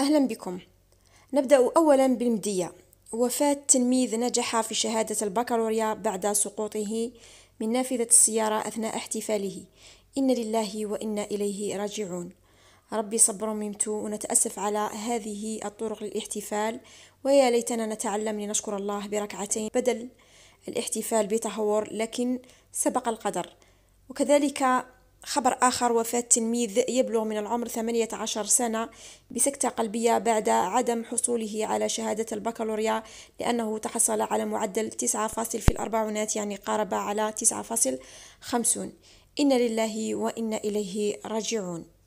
أهلا بكم نبدأ أولا بالمدية وفاة تلميذ نجح في شهادة البكالوريا بعد سقوطه من نافذة السيارة أثناء احتفاله إن لله وإنا إليه راجعون ربي صبر ممت ونتأسف على هذه الطرق للاحتفال ويا ليتنا نتعلم لنشكر الله بركعتين بدل الاحتفال بتهور لكن سبق القدر وكذلك خبر آخر وفاة تلميذ يبلغ من العمر 18 سنة بسكتة قلبية بعد عدم حصوله على شهادة البكالوريا لأنه تحصل على معدل 9 فاصل في الأربعونات يعني قارب على 9 فاصل 50 إن لله وإنا إليه راجعون